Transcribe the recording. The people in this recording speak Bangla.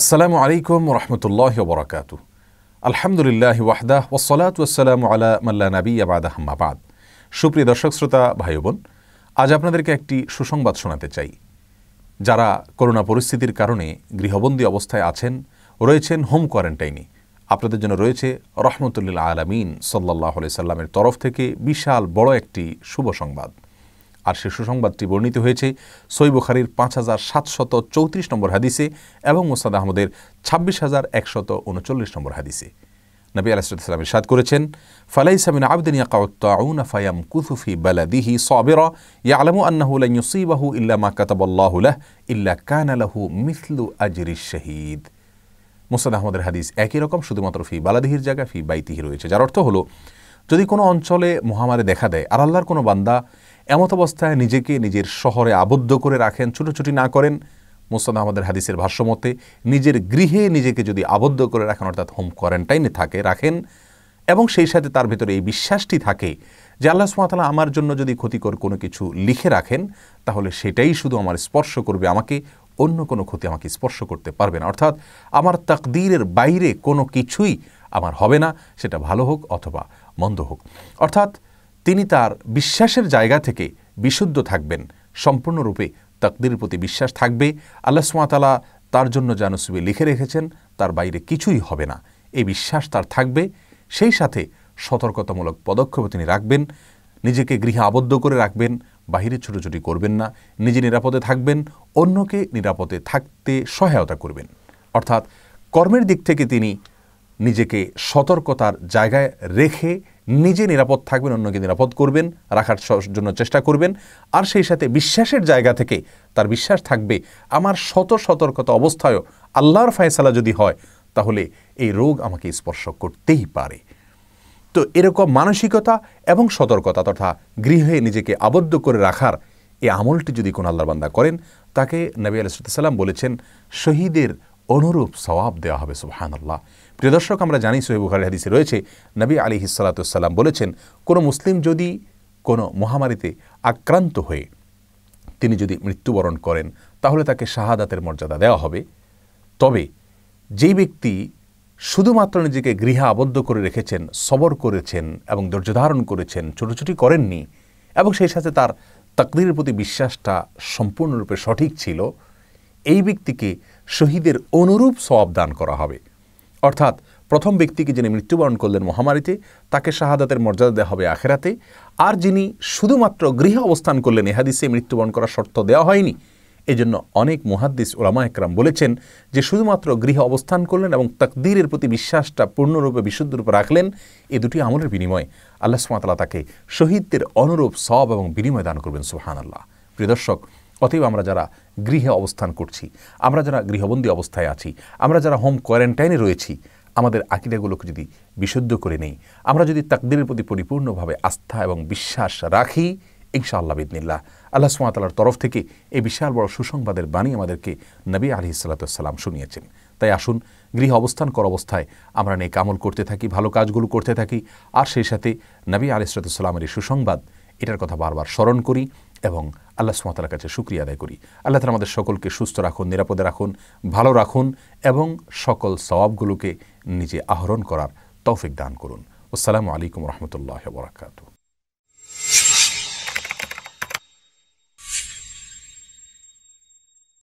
আসসালামু আলাইকুম রহমতুল্লাহ বরাকাত আলহামদুলিল্লাহ ওয়াহদাহ ওসলাত ওসালাম আলা মাল্লা নবী আবাদ আহমাবাদ সুপ্রিয় দর্শক শ্রোতা ভাই বোন আজ আপনাদেরকে একটি সুসংবাদ শোনাতে চাই যারা করোনা পরিস্থিতির কারণে গৃহবন্দী অবস্থায় আছেন রয়েছেন হোম কোয়ারেন্টাইনে আপনাদের জন্য রয়েছে রহমতুল্লিল আলমিন সাল্লাহ সাল্লামের তরফ থেকে বিশাল বড় একটি শুভ সংবাদ আর সে সুসংবাদটি বর্ণিত হয়েছে সৈবখারির পাঁচ হাজার সাতশত চৌত্রিশ নম্বর হাদিসে এবং মোস্তাদ আহমদের ছাব্বিশ হাজার একশত উনচল্লিশ নম্বর হাদিসে নবী আলাইসালাম ইরশাদ করেছেন সামিন আবদিন ইয়াকাউত্তাউন ফায়াম কুসুফি বালাদিহি সবের ইয়া আলমু লা ইউসিবাহু ইল্লা মা কাতাবল্লাহুল্লাহ ইল্লা কানা লাহু মিসলু আজরি শাহীদ মুসাদ আহমদের হাদিস একই রকম শুধুমাত্র ফি বালাদিহির জায়গা ফি বাইতিহি রয়েছে যার অর্থ হলো যদি কোনো অঞ্চলে মহামারী দেখা দেয় আর আল্লাহর কোনো বান্দা এমত অবস্থায় নিজেকে নিজের শহরে আবদ্ধ করে রাখেন ছুটোছুটি না করেন মোস্তাদ আহমদের হাদিসের ভাষ্যমতে নিজের গৃহে নিজেকে যদি আবদ্ধ করে রাখেন অর্থাৎ হোম কোয়ারেন্টাইনে থাকে রাখেন এবং সেই সাথে তার ভেতরে এই বিশ্বাসটি থাকে যে আল্লাহ সুমাতালা আমার জন্য যদি ক্ষতিকর কোনো কিছু লিখে রাখেন তাহলে সেটাই শুধু আমার স্পর্শ করবে আমাকে অন্য কোনো ক্ষতি আমাকে স্পর্শ করতে পারবে না অর্থাৎ আমার তাকদীরের বাইরে কোনো কিছুই আমার হবে না সেটা ভালো হোক অথবা মন্দ হোক অর্থাৎ তিনি তার বিশ্বাসের জায়গা থেকে বিশুদ্ধ থাকবেন সম্পূর্ণরূপে তাকদির প্রতি বিশ্বাস থাকবে আল্লাহ সুমাতালা তার জন্য যা নসিবে লিখে রেখেছেন তার বাইরে কিছুই হবে না এই বিশ্বাস তার থাকবে সেই সাথে সতর্কতামূলক পদক্ষেপ তিনি রাখবেন নিজেকে গৃহে আবদ্ধ করে রাখবেন বাহিরে ছুটোছুটি করবেন না নিজে নিরাপদে থাকবেন অন্যকে নিরাপদে থাকতে সহায়তা করবেন অর্থাৎ কর্মের দিক থেকে তিনি নিজেকে সতর্কতার জায়গায় রেখে নিজে নিরাপদ থাকবেন অন্যকে নিরাপদ করবেন রাখার জন্য চেষ্টা করবেন আর সেই সাথে বিশ্বাসের জায়গা থেকে তার বিশ্বাস থাকবে আমার শত সতর্কতা অবস্থায়ও আল্লাহর ফায়সালা যদি হয় তাহলে এই রোগ আমাকে স্পর্শ করতেই পারে তো এরকম মানসিকতা এবং সতর্কতা তথা গৃহে নিজেকে আবদ্ধ করে রাখার এই আমলটি যদি কোনো আল্লাহর বান্দা করেন তাকে নবী আলসালাম বলেছেন শহীদের অনুরূপ সওয়াব দেওয়া হবে সুহান আল্লাহ প্রিয় দর্শক আমরা জানি বুখারি হাদিসে রয়েছে নবী আলী হিসালাতুসাল্লাম বলেছেন কোনো মুসলিম যদি কোনো মহামারীতে আক্রান্ত হয়ে তিনি যদি মৃত্যুবরণ করেন তাহলে তাকে শাহাদাতের মর্যাদা দেওয়া হবে তবে যেই ব্যক্তি শুধুমাত্র নিজেকে গৃহে আবদ্ধ করে রেখেছেন সবর করেছেন এবং ধৈর্য ধারণ করেছেন ছোটোছুটি করেননি এবং সেই সাথে তার তাকদিরের প্রতি বিশ্বাসটা সম্পূর্ণরূপে সঠিক ছিল এই ব্যক্তিকে শহীদের অনুরূপ সব দান করা হবে অর্থাৎ প্রথম ব্যক্তিকে যিনি মৃত্যুবরণ করলেন মহামারীতে তাকে শাহাদাতের মর্যাদা দেওয়া হবে আখেরাতে আর যিনি শুধুমাত্র গৃহে অবস্থান করলেন এহাদিসে মৃত্যুবরণ করার শর্ত দেওয়া হয়নি এজন্য অনেক মুহাদ্দিস ওলামা একরাম বলেছেন যে শুধুমাত্র গৃহে অবস্থান করলেন এবং তাকদীরের প্রতি বিশ্বাসটা পূর্ণরূপে বিশুদ্ধরূপে রাখলেন এ দুটি আমলের বিনিময়ে আল্লাহ সুমাতালা তাকে শহীদদের অনুরূপ সব এবং বিনিময় দান করবেন সুহান আল্লাহ প্রিয় দর্শক অতএব আমরা যারা গৃহে অবস্থান করছি আমরা যারা গৃহবন্দী অবস্থায় আছি আমরা যারা হোম কোয়ারেন্টাইনে রয়েছি আমাদের আকিদাগুলোকে যদি বিশুদ্ধ করে নেই আমরা যদি তাকদিরের প্রতি পরিপূর্ণভাবে আস্থা এবং বিশ্বাস রাখি ইনশা আল্লাহ বিদিনিল্লাহ আল্লাহ সুমাতালার তরফ থেকে এই বিশাল বড় সুসংবাদের বাণী আমাদেরকে নবী আলি সাল্লাতাম শুনিয়েছেন তাই আসুন গৃহ অবস্থান কর অবস্থায় আমরা নেই কামল করতে থাকি ভালো কাজগুলো করতে থাকি আর সেই সাথে নবী আলি এই সুসংবাদ এটার কথা বারবার স্মরণ করি এবং আল্লাহ সুমাতার কাছে সুক্রিয়া আদায় করি আল্লাহ তালা আমাদের সকলকে সুস্থ রাখুন নিরাপদে রাখুন ভালো রাখুন এবং সকল সওয়াবগুলোকে নিজে আহরণ করার তৌফিক দান করুন আসসালামু আলাইকুম রহমতুল্লাহ বরাকাতু